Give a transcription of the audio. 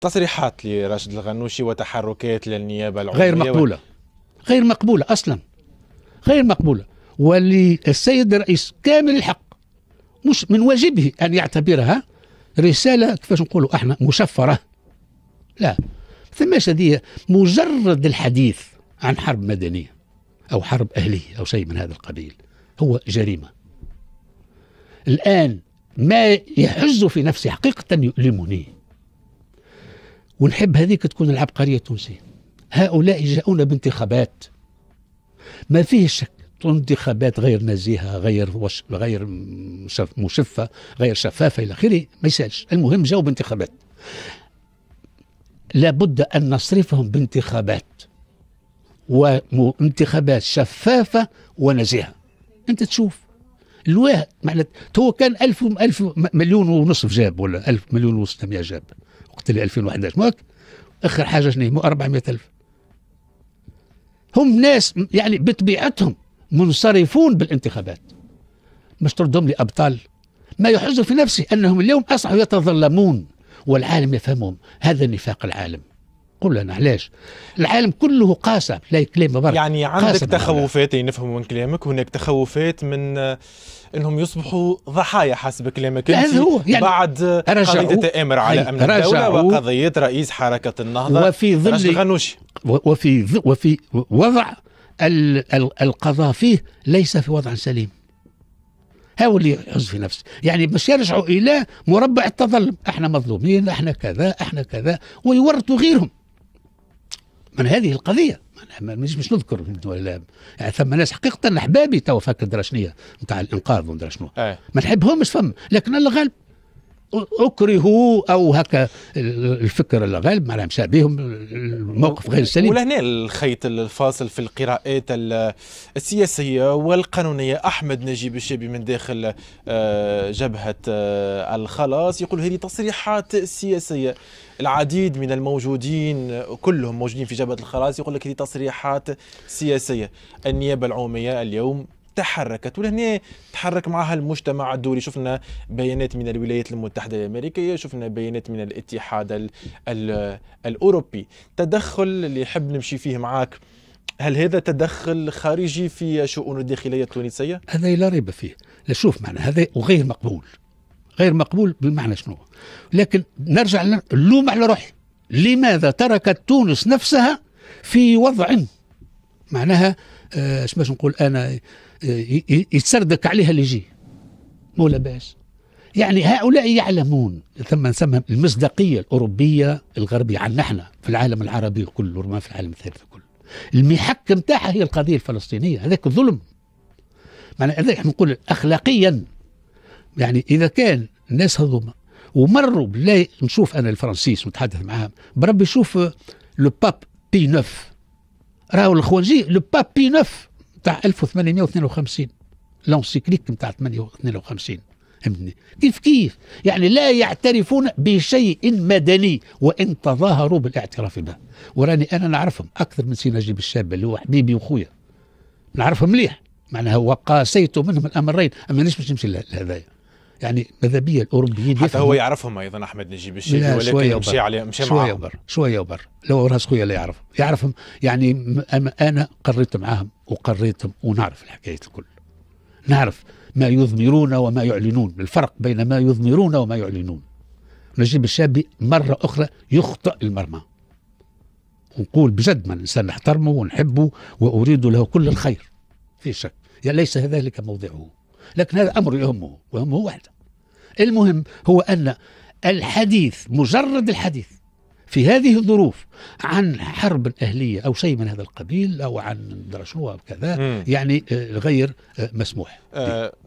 تصريحات لراشد الغنوشي وتحركات للنيابه العليا غير مقبوله غير مقبوله اصلا غير مقبوله واللي السيد الرئيس كامل الحق مش من واجبه ان يعتبرها رساله كيفاش نقولوا احنا مشفره لا ثماش هذه مجرد الحديث عن حرب مدنيه او حرب اهليه او شيء من هذا القبيل هو جريمه الان ما يحز في نفسي حقيقه يؤلمني ونحب هذيك تكون العبقرية التونسية هؤلاء جاءونا بانتخابات ما فيه شك انتخابات غير نزيهة غير وش غير مشفة غير شفافة إلى آخره ما يسالش المهم جاءوا بانتخابات لابد أن نصرفهم بانتخابات وانتخابات شفافة ونزيهة أنت تشوف الواحد معناتها تو كان 1000 1000 مليون ونصف جاب ولا 1000 مليون و 600 جاب وقت اللي 2011 ماك اخر حاجه شنو 400000 هم ناس يعني بطبيعتهم منصرفون بالانتخابات مش تردهم لي ابطال ما يحز في نفسي انهم اليوم اصبحوا يتظلمون والعالم يفهمهم هذا نفاق العالم نقول لنا علاش العالم كله قاسى لا كلام برك يعني عندك تخوفات نفهم من كلامك هناك تخوفات من آه، انهم يصبحوا ضحايا حسب كلامك انت هو يعني بعد قضيه التامر على امن الدوله وقضيه رئيس حركه النهضه وفي ظل الغنوشي وفي وفي وضع القضاء فيه ليس في وضع سليم ها اللي عز في نفسه يعني باش يرجعوا الى مربع التظلم احنا مظلومين احنا كذا احنا كذا ويورطوا غيرهم من هذه القضيه مش مش نذكر ولا يعني ثم ناس حقيقه احبابي توا فاكر الدراشنيه نتاع الانقاذ ومدري شنو إيه. ما نحبهمش فم لكن الغالب اكرهوا او هكا الفكر الغالب ما راهمش بهم الموقف غير سليم ولهنا الخيط الفاصل في القراءات السياسيه والقانونيه احمد نجيب الشابي من داخل آه، جبهه آه، الخلاص يقول هذه تصريحات سياسيه العديد من الموجودين كلهم موجودين في جبهه الخلاص يقول لك هذه تصريحات سياسيه النيابه العموميه اليوم تحركت ولهنا يتحرك معها المجتمع الدولي شفنا بيانات من الولايات المتحدة الأمريكية شفنا بيانات من الاتحاد الأوروبي تدخل اللي يحب نمشي فيه معاك هل هذا تدخل خارجي في شؤون الداخلية التونسية؟ هذا لا ريب فيه لا شوف معنا هذا وغير مقبول غير مقبول بالمعنى شنو لكن نرجع اللوم على روحي لماذا تركت تونس نفسها في وضع معناها اش آه، باش نقول انا آه، يتسردك عليها اللي يجي مو لاباس يعني هؤلاء يعلمون ثم نسمى المصداقية الأوروبية الغربية عن نحن في العالم العربي كله وما في العالم الثالث كله المحك متاعها هي القضية الفلسطينية هذاك الظلم معنى هذاك احنا نقول أخلاقيا يعني إذا كان الناس هذوما ومروا بلا نشوف أنا الفرنسيس متحدث معاهم بربي شوف لو باب بي نوف راهو الخوانجي لو باب بي نوف نتاع 1852 لونسيكليك نتاع 1852 فهمتني كيف كيف يعني لا يعترفون بشيء مدني وان تظاهروا بالاعتراف به وراني انا نعرفهم اكثر من سي نجيب الشاب اللي هو حبيبي وخويا نعرفهم مليح معناها وقاسيت منهم الامرين اما ليش باش نمشي لهذايا يعني ماذا بيا الاوروبيين حتى هو يعرفهم ايضا احمد نجيب الشيخ ولكن مشى عليه مشى شويه وبر شويه وبر لو راس خويا لا يعرفهم يعرفهم يعني انا قريت معاهم وقريتهم ونعرف الحكايات الكل نعرف ما يضمرون وما يعلنون الفرق بين ما يضمرون وما يعلنون نجيب الشابي مرة أخرى يخطئ المرمى ونقول بجد ما الإنسان نحترمه ونحبه وأريد له كل الخير في شك يا ليس ذلك موضعه لكن هذا أمر يهمه وهمه وحده المهم هو أن الحديث مجرد الحديث في هذه الظروف عن حرب أهلية أو شيء من هذا القبيل أو عن شنو كذا يعني آه، غير آه، مسموح آه،